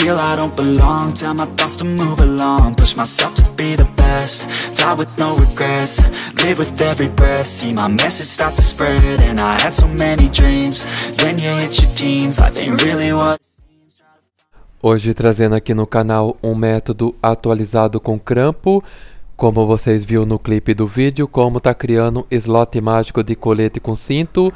feel I don't belong Tell my thoughts to move along Push myself to be the best Die with no regrets Live with every breath See my message start to spread And I had so many dreams When you hit your teens Life ain't really what Hoje trazendo aqui no canal um método atualizado com crampo como vocês viram no clipe do vídeo, como tá criando slot mágico de colete com cinto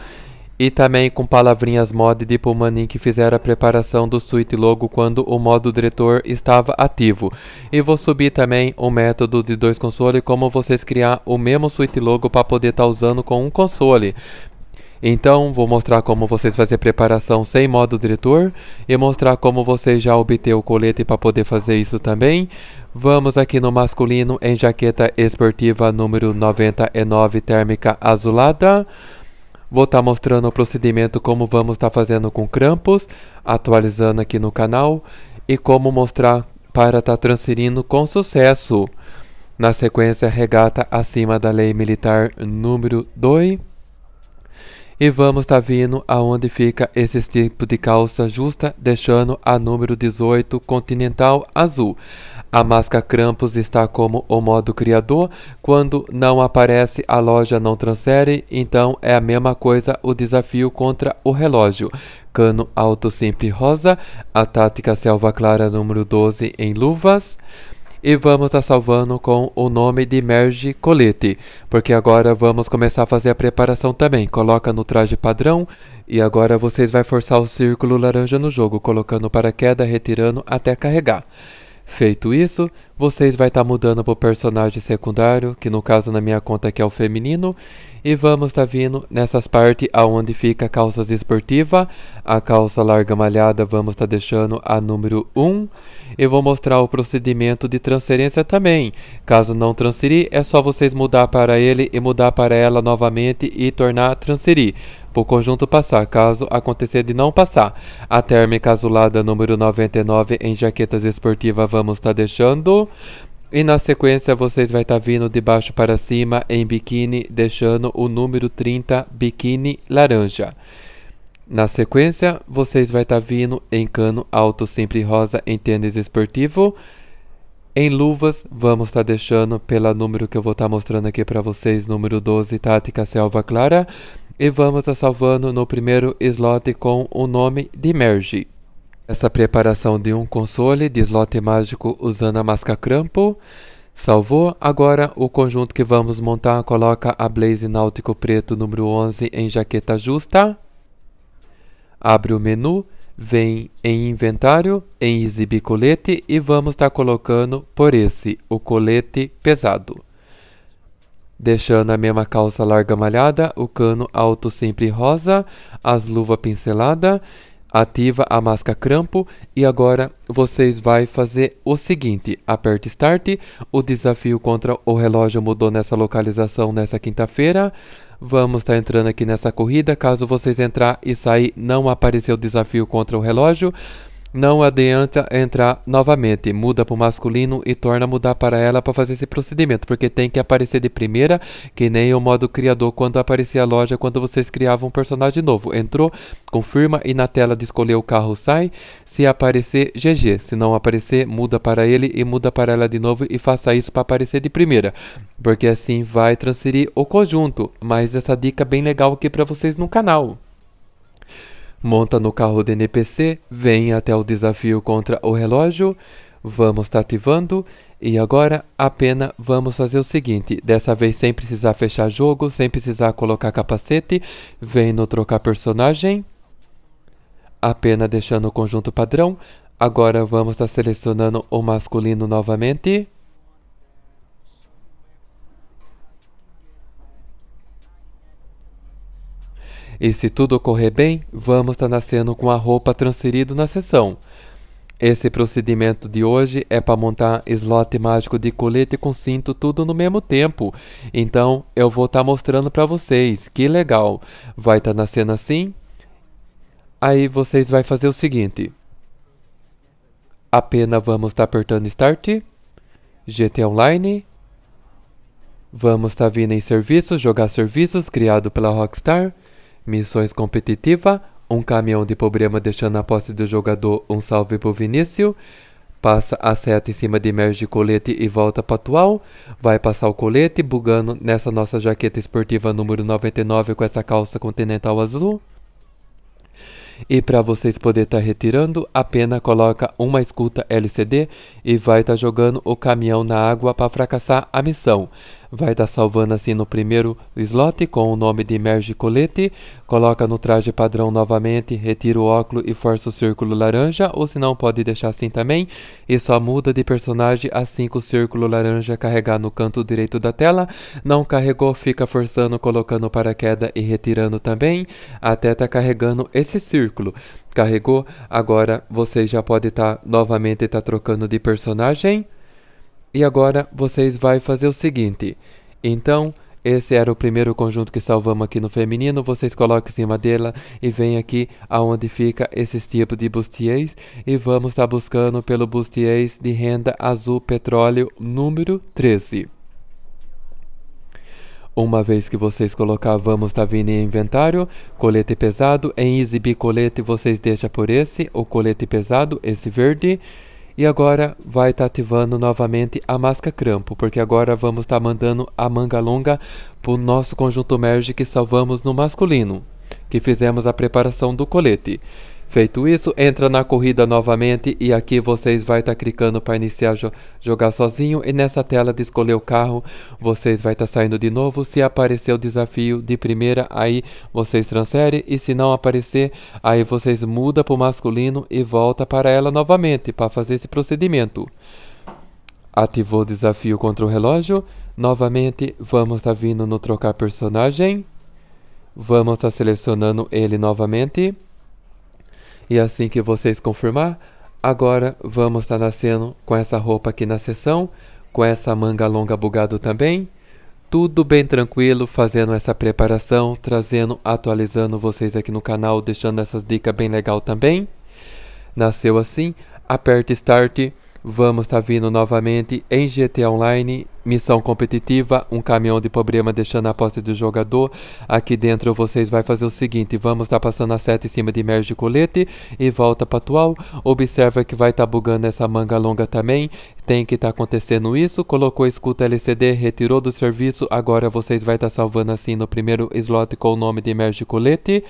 e também com palavrinhas mod de Pulmanin que fizeram a preparação do suite logo quando o modo diretor estava ativo. E vou subir também o método de dois consoles como vocês criar o mesmo suite logo para poder estar tá usando com um console. Então, vou mostrar como vocês fazer preparação sem modo diretor e mostrar como vocês já obter o colete para poder fazer isso também. Vamos aqui no masculino em jaqueta esportiva número 99 térmica azulada. Vou estar tá mostrando o procedimento como vamos estar tá fazendo com crampos, atualizando aqui no canal e como mostrar para estar tá transferindo com sucesso. Na sequência, regata acima da lei militar número 2. E vamos estar tá vindo aonde fica esse tipo de calça justa, deixando a número 18 continental azul. A Máscara Krampus está como o modo criador. Quando não aparece, a loja não transfere. Então é a mesma coisa o desafio contra o relógio. Cano alto sempre rosa. A tática selva clara número 12 em luvas. E vamos estar tá salvando com o nome de Merge Colete. Porque agora vamos começar a fazer a preparação também. Coloca no traje padrão. E agora vocês vão forçar o círculo laranja no jogo. Colocando paraquedas, retirando até carregar. Feito isso, vocês vai estar tá mudando para o personagem secundário, que no caso na minha conta aqui é o feminino, e vamos estar tá vindo nessas partes aonde fica a calça esportiva, a calça larga malhada vamos estar tá deixando a número 1, eu vou mostrar o procedimento de transferência também, caso não transferir é só vocês mudar para ele e mudar para ela novamente e tornar transferir por conjunto passar, caso acontecer de não passar. A térmica azulada número 99 em jaquetas esportiva vamos estar tá deixando. E na sequência vocês vai estar tá vindo de baixo para cima em biquíni, deixando o número 30 biquíni laranja. Na sequência, vocês vai estar tá vindo em cano alto sempre rosa em tênis esportivo. Em luvas, vamos estar tá deixando pela número que eu vou estar tá mostrando aqui para vocês, número 12, tática selva clara e vamos a salvando no primeiro slot com o nome de Merge. Essa preparação de um console de slot mágico usando a masca crampo Salvou, agora o conjunto que vamos montar coloca a Blaze Náutico Preto número 11 em jaqueta justa. Abre o menu, vem em inventário, em exibir colete e vamos estar tá colocando por esse, o colete pesado deixando a mesma calça larga malhada, o cano alto sempre rosa, as luvas pincelada, ativa a máscara crampo e agora vocês vai fazer o seguinte, aperte start, o desafio contra o relógio mudou nessa localização nessa quinta-feira, Vamos estar tá entrando aqui nessa corrida. Caso vocês entrar e sair, não apareceu o desafio contra o relógio. Não adianta entrar novamente, muda para o masculino e torna a mudar para ela para fazer esse procedimento, porque tem que aparecer de primeira, que nem o modo criador quando aparecia a loja, quando vocês criavam um personagem novo. Entrou, confirma e na tela de escolher o carro sai. Se aparecer, GG. Se não aparecer, muda para ele e muda para ela de novo e faça isso para aparecer de primeira, porque assim vai transferir o conjunto. Mas essa dica é bem legal aqui para vocês no canal monta no carro do NPC, vem até o desafio contra o relógio, vamos tá ativando e agora apenas vamos fazer o seguinte, dessa vez sem precisar fechar jogo, sem precisar colocar capacete, vem no trocar personagem, apenas deixando o conjunto padrão, agora vamos estar tá selecionando o masculino novamente, E se tudo ocorrer bem, vamos estar tá nascendo com a roupa transferido na sessão. Esse procedimento de hoje é para montar slot mágico de colete com cinto tudo no mesmo tempo. Então eu vou estar tá mostrando para vocês, que legal. Vai estar tá nascendo assim. Aí vocês vai fazer o seguinte. Apenas vamos estar tá apertando Start. GT Online. Vamos estar tá vindo em serviços, jogar serviços, criado pela Rockstar. Missões competitiva, um caminhão de problema deixando a posse do jogador um salve pro Vinícius. Passa a seta em cima de merge colete e volta para atual. Vai passar o colete, bugando nessa nossa jaqueta esportiva número 99 com essa calça continental azul. E para vocês poderem estar tá retirando, apenas coloca uma escuta LCD e vai estar tá jogando o caminhão na água para fracassar a missão vai estar tá salvando assim no primeiro slot com o nome de Merge Colete, coloca no traje padrão novamente, retira o óculo e força o círculo laranja, ou se não pode deixar assim também, e só muda de personagem assim que o círculo laranja carregar no canto direito da tela, não carregou, fica forçando, colocando paraquedas e retirando também, até tá carregando esse círculo. Carregou, agora você já pode estar tá, novamente tá trocando de personagem, e agora vocês vai fazer o seguinte. Então, esse era o primeiro conjunto que salvamos aqui no feminino. Vocês colocam em cima dela e vem aqui aonde fica esses tipos de bustiers. E vamos estar tá buscando pelo bustiers de renda azul petróleo número 13. Uma vez que vocês colocar vamos tá vindo em inventário, colete pesado, em exibir colete vocês deixam por esse, o colete pesado, esse verde. E agora vai estar tá ativando novamente a máscara crampo, porque agora vamos estar tá mandando a manga longa para o nosso conjunto merge que salvamos no masculino, que fizemos a preparação do colete. Feito isso, entra na corrida novamente e aqui vocês vai estar tá clicando para iniciar jo jogar sozinho e nessa tela de escolher o carro, vocês vai estar tá saindo de novo. Se aparecer o desafio de primeira, aí vocês transferem e se não aparecer, aí vocês muda para o masculino e volta para ela novamente para fazer esse procedimento. Ativou o desafio contra o relógio. Novamente, vamos estar tá vindo no trocar personagem. Vamos estar tá selecionando ele novamente. E assim que vocês confirmar, agora vamos estar tá nascendo com essa roupa aqui na sessão, com essa manga longa bugado também. Tudo bem tranquilo, fazendo essa preparação, trazendo, atualizando vocês aqui no canal, deixando essas dicas bem legal também. Nasceu assim, aperta Start Vamos estar tá vindo novamente em GTA Online, missão competitiva, um caminhão de problema deixando a posse do jogador. Aqui dentro vocês vai fazer o seguinte, vamos estar tá passando a seta em cima de merge de colete e volta para atual. Observa que vai estar tá bugando essa manga longa também, tem que estar tá acontecendo isso. Colocou escuta LCD, retirou do serviço, agora vocês vai estar tá salvando assim no primeiro slot com o nome de merge de colete.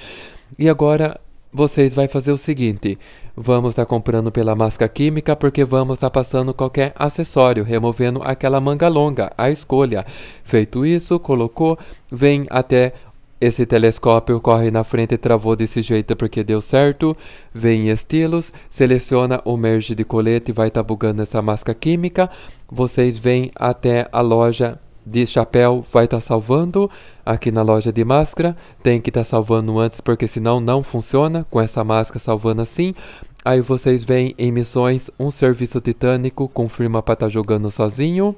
E agora vocês vai fazer o seguinte, Vamos estar tá comprando pela masca química porque vamos estar tá passando qualquer acessório, removendo aquela manga longa, a escolha. Feito isso, colocou, vem até esse telescópio corre na frente e travou desse jeito porque deu certo. Vem em estilos, seleciona o merge de colete e vai estar tá bugando essa máscara química. Vocês vêm até a loja de chapéu vai estar tá salvando. Aqui na loja de máscara tem que estar tá salvando antes porque senão não funciona com essa máscara salvando assim. Aí vocês veem em missões um serviço titânico confirma para estar tá jogando sozinho.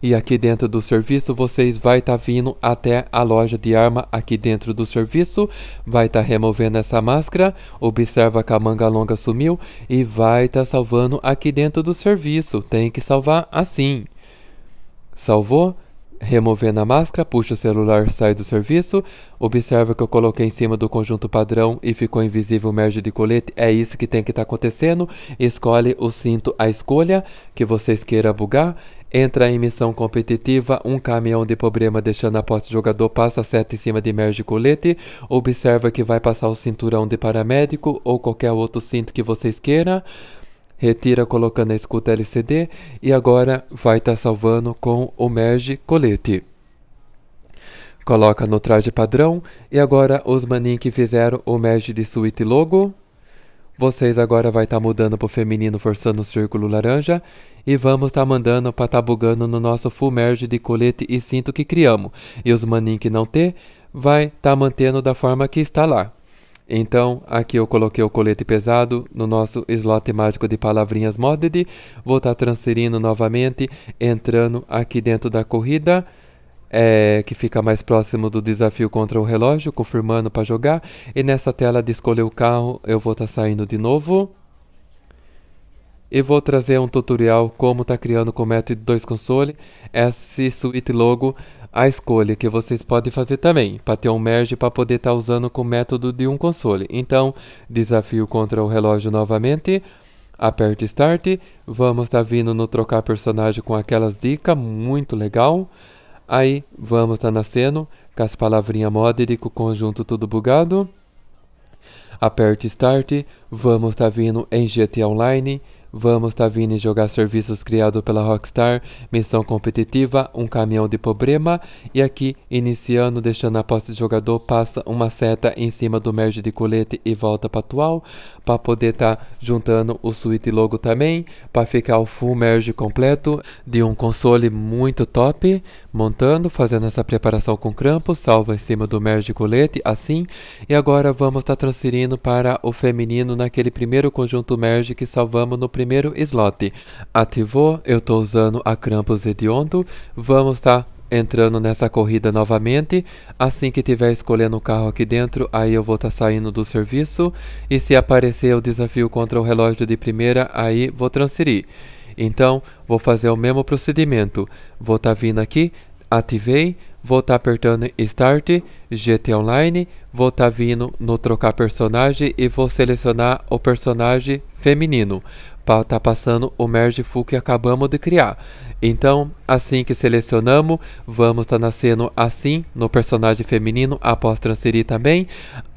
E aqui dentro do serviço vocês vai estar tá vindo até a loja de arma aqui dentro do serviço, vai estar tá removendo essa máscara, observa que a manga longa sumiu e vai estar tá salvando aqui dentro do serviço. Tem que salvar assim. Salvou. Removendo a máscara, puxa o celular, sai do serviço, observa que eu coloquei em cima do conjunto padrão e ficou invisível o merge de colete, é isso que tem que estar tá acontecendo, escolhe o cinto, a escolha que vocês queiram bugar, entra em missão competitiva, um caminhão de problema deixando a posse do jogador passa seta em cima de merge de colete, observa que vai passar o cinturão de paramédico ou qualquer outro cinto que vocês queiram, retira colocando a escuta LCD e agora vai estar tá salvando com o Merge Colete. Coloca no traje padrão e agora os maninhos que fizeram o Merge de Suíte Logo. Vocês agora vai estar tá mudando para o feminino forçando o círculo laranja e vamos estar tá mandando para estar tá bugando no nosso full merge de colete e cinto que criamos. E os maninhos que não ter vai estar tá mantendo da forma que está lá. Então, aqui eu coloquei o colete pesado no nosso slot mágico de palavrinhas modded. Vou estar tá transferindo novamente, entrando aqui dentro da corrida. É, que fica mais próximo do desafio contra o relógio, confirmando para jogar. E nessa tela de escolher o carro, eu vou estar tá saindo de novo. E vou trazer um tutorial como tá criando com o método 2 dois console. Esse suite logo a escolha que vocês podem fazer também, para ter um merge para poder estar tá usando com o método de um console. Então, desafio contra o relógio novamente, Aperte Start, vamos estar tá vindo no trocar personagem com aquelas dicas, muito legal. Aí, vamos estar tá nascendo, com as palavrinhas e com o conjunto tudo bugado. Aperte Start, vamos estar tá vindo em GT Online, Vamos, Tavini, jogar serviços criado pela Rockstar, missão competitiva, um caminhão de problema, e aqui, iniciando, deixando a posse de jogador, passa uma seta em cima do merge de colete e volta para atual, para poder estar tá juntando o suíte logo também, para ficar o full merge completo de um console muito top, montando, fazendo essa preparação com crampo, salva em cima do merge de colete, assim, e agora vamos estar tá transferindo para o feminino naquele primeiro conjunto merge que salvamos no primeiro slot. Ativou, eu estou usando a Krampus Hediondo. Vamos estar tá entrando nessa corrida novamente. Assim que tiver escolhendo o carro aqui dentro, aí eu vou estar tá saindo do serviço. E se aparecer o desafio contra o relógio de primeira, aí vou transferir. Então, vou fazer o mesmo procedimento. Vou estar tá vindo aqui, ativei, vou estar tá apertando Start, GT Online, vou estar tá vindo no trocar personagem e vou selecionar o personagem feminino está passando o merge full que acabamos de criar. Então, assim que selecionamos, vamos estar tá nascendo assim no personagem feminino após transferir também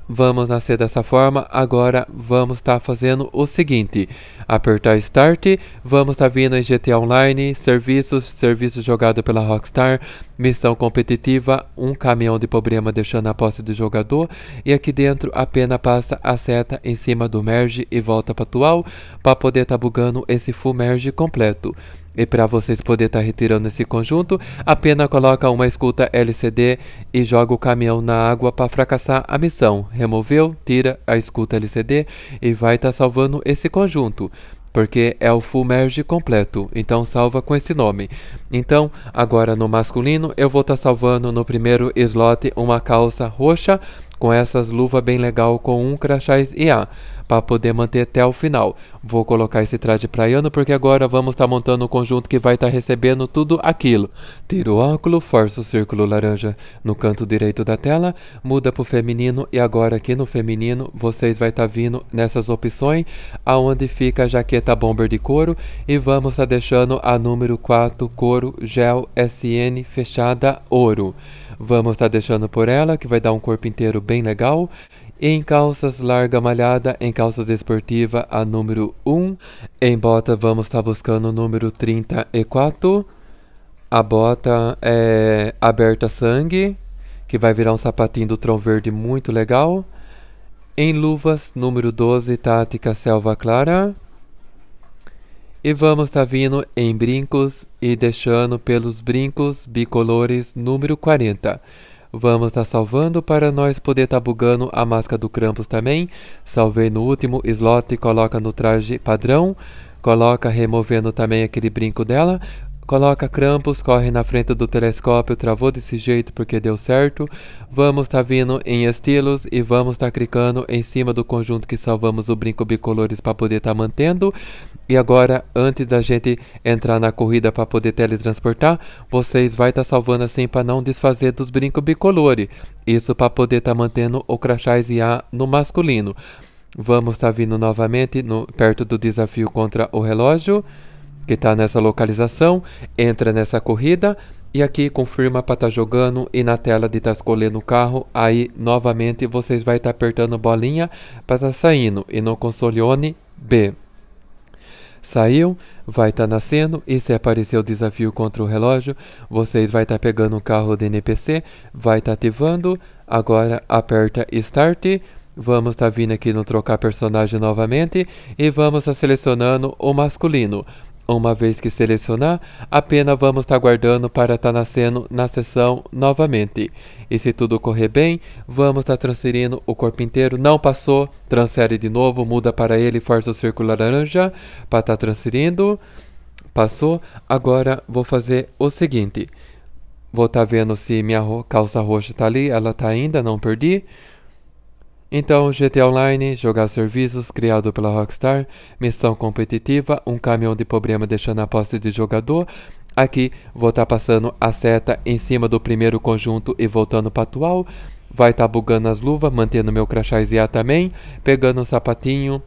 vamos nascer dessa forma. Agora vamos estar tá fazendo o seguinte: apertar Start, vamos estar tá vindo em GTA Online, serviços, serviços jogado pela Rockstar, missão competitiva, um caminhão de problema deixando a posse do jogador. E aqui dentro apenas passa a seta em cima do merge e volta para atual para poder estar tá bugando esse full merge completo. E para vocês poderem estar tá retirando esse conjunto, apenas coloca uma escuta LCD e joga o caminhão na água para fracassar a missão. Removeu, tira a escuta LCD e vai estar tá salvando esse conjunto porque é o full merge completo, então salva com esse nome. Então, agora no masculino, eu vou estar tá salvando no primeiro slot uma calça roxa com essas luvas bem legal com um crachás IA para poder manter até o final. Vou colocar esse traje praiano porque agora vamos estar tá montando o conjunto que vai estar tá recebendo tudo aquilo. Tiro o óculos, força o círculo laranja no canto direito da tela, muda para o feminino e agora aqui no feminino vocês vai estar tá vindo nessas opções aonde fica a jaqueta bomber de couro e vamos estar tá deixando a número 4 couro gel SN fechada ouro. Vamos estar tá deixando por ela que vai dar um corpo inteiro bem legal em calças larga malhada, em calça desportiva a número 1. Em bota vamos estar tá buscando o número 34. A bota é aberta sangue, que vai virar um sapatinho do tron verde muito legal. Em luvas, número 12, tática selva clara. E vamos estar tá vindo em brincos e deixando pelos brincos bicolores número 40. Vamos estar tá salvando para nós poder estar tá bugando a máscara do Krampus também. Salvei no último slot, e coloca no traje padrão. Coloca removendo também aquele brinco dela. Coloca crampos, corre na frente do telescópio, travou desse jeito porque deu certo. Vamos tá vindo em estilos e vamos tá clicando em cima do conjunto que salvamos o brinco bicolores para poder tá mantendo. E agora, antes da gente entrar na corrida para poder teletransportar, vocês vai estar tá salvando assim para não desfazer dos brinco bicolores. Isso para poder estar tá mantendo o crachás IA no masculino. Vamos estar tá vindo novamente no, perto do desafio contra o relógio que está nessa localização, entra nessa corrida e aqui confirma para estar tá jogando e na tela de estar tá escolhendo o carro, aí novamente vocês vai estar tá apertando bolinha para estar tá saindo e no console B. Saiu, vai estar tá nascendo e se aparecer o desafio contra o relógio, vocês vai estar tá pegando o carro do NPC, vai estar ativando, agora aperta Start Vamos estar tá vindo aqui no trocar personagem novamente e vamos estar tá selecionando o masculino. Uma vez que selecionar, apenas vamos estar tá guardando para estar tá nascendo na sessão novamente. E se tudo correr bem, vamos estar tá transferindo o corpo inteiro. Não passou, transfere de novo, muda para ele, força o círculo laranja para estar tá transferindo. Passou, agora vou fazer o seguinte. Vou estar tá vendo se minha calça roxa está ali, ela está ainda, não perdi. Então, GTA Online, jogar serviços, criado pela Rockstar, missão competitiva, um caminhão de problema deixando a posse de jogador. Aqui, vou estar tá passando a seta em cima do primeiro conjunto e voltando para atual. Vai estar tá bugando as luvas, mantendo meu crachá também, pegando o um sapatinho,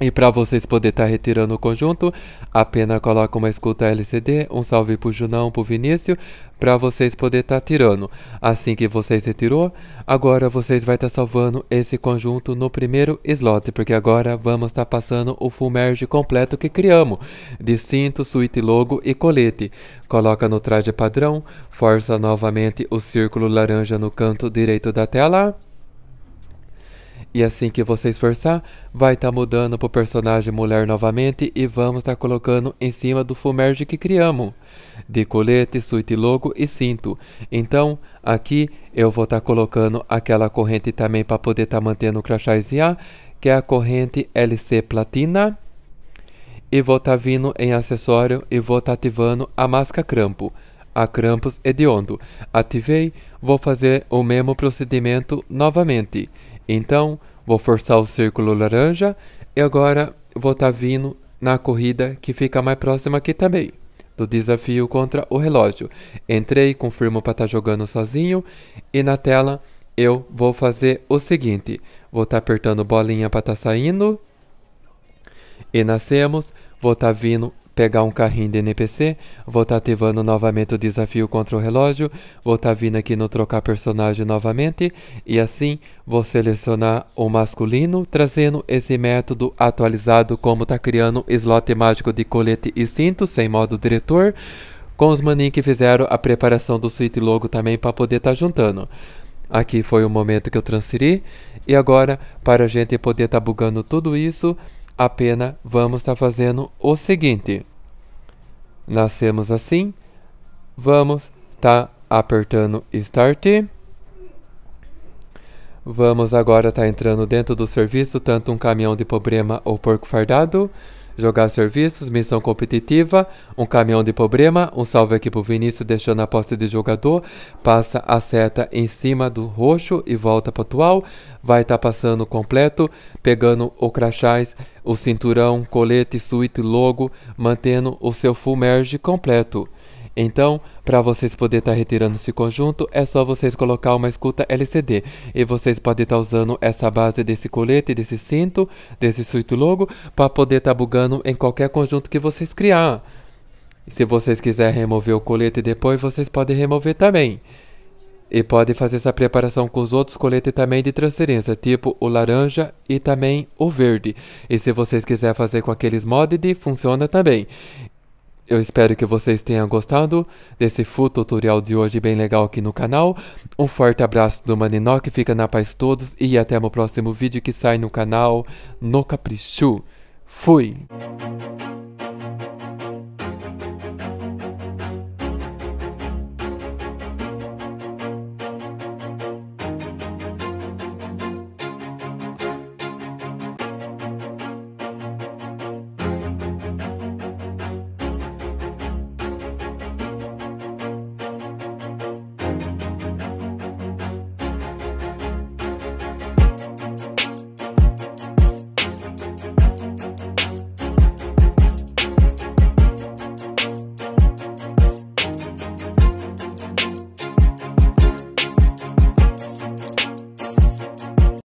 e para vocês poderem estar tá retirando o conjunto, apenas coloca uma escuta LCD, um salve pro Junão, pro Vinícius, para vocês poderem estar tá tirando. Assim que vocês retirou, agora vocês vai estar tá salvando esse conjunto no primeiro slot, porque agora vamos estar tá passando o full merge completo que criamos, de cinto, suíte logo e colete. Coloca no traje padrão, força novamente o círculo laranja no canto direito da tela e assim que você esforçar, vai estar tá mudando pro personagem mulher novamente e vamos estar tá colocando em cima do fumerge que criamos. De colete, suíte logo e cinto. Então, aqui eu vou estar tá colocando aquela corrente também para poder estar tá mantendo o crachá A, que é a corrente LC Platina. E vou estar tá vindo em acessório e vou estar tá ativando a máscara crampo a Krampus Hediondo. Ativei, vou fazer o mesmo procedimento novamente. Então, vou forçar o círculo laranja e agora vou estar tá vindo na corrida que fica mais próxima aqui também. Do desafio contra o relógio. Entrei, confirmo para estar tá jogando sozinho. E na tela eu vou fazer o seguinte. Vou estar tá apertando bolinha para estar tá saindo. E nascemos. Vou estar tá vindo pegar um carrinho de NPC, vou estar tá ativando novamente o desafio contra o relógio, vou estar tá vindo aqui no trocar personagem novamente e assim vou selecionar o masculino, trazendo esse método atualizado como está criando slot mágico de colete e cinto sem modo diretor, com os maninhos que fizeram a preparação do suíte logo também para poder estar tá juntando. Aqui foi o momento que eu transferi e agora para a gente poder estar tá bugando tudo isso, apenas vamos estar tá fazendo o seguinte. Nascemos assim. Vamos tá apertando Start. Vamos agora tá entrando dentro do serviço, tanto um caminhão de problema ou porco fardado jogar serviços, missão competitiva, um caminhão de problema, um salve aqui pro Vinícius deixando a posse de jogador, passa a seta em cima do roxo e volta pro atual, vai estar tá passando completo, pegando o crachás, o cinturão, colete, suíte, logo, mantendo o seu full merge completo. Então, para vocês poderem estar tá retirando esse conjunto, é só vocês colocar uma escuta LCD. E vocês podem estar tá usando essa base desse colete, desse cinto, desse suíte logo, para poder estar tá bugando em qualquer conjunto que vocês criar. Se vocês quiserem remover o colete depois, vocês podem remover também. E podem fazer essa preparação com os outros coletes também de transferência, tipo o laranja e também o verde. E se vocês quiserem fazer com aqueles modded, funciona também. Eu espero que vocês tenham gostado desse full tutorial de hoje bem legal aqui no canal. Um forte abraço do que fica na paz todos e até o próximo vídeo que sai no canal no Capricho. Fui!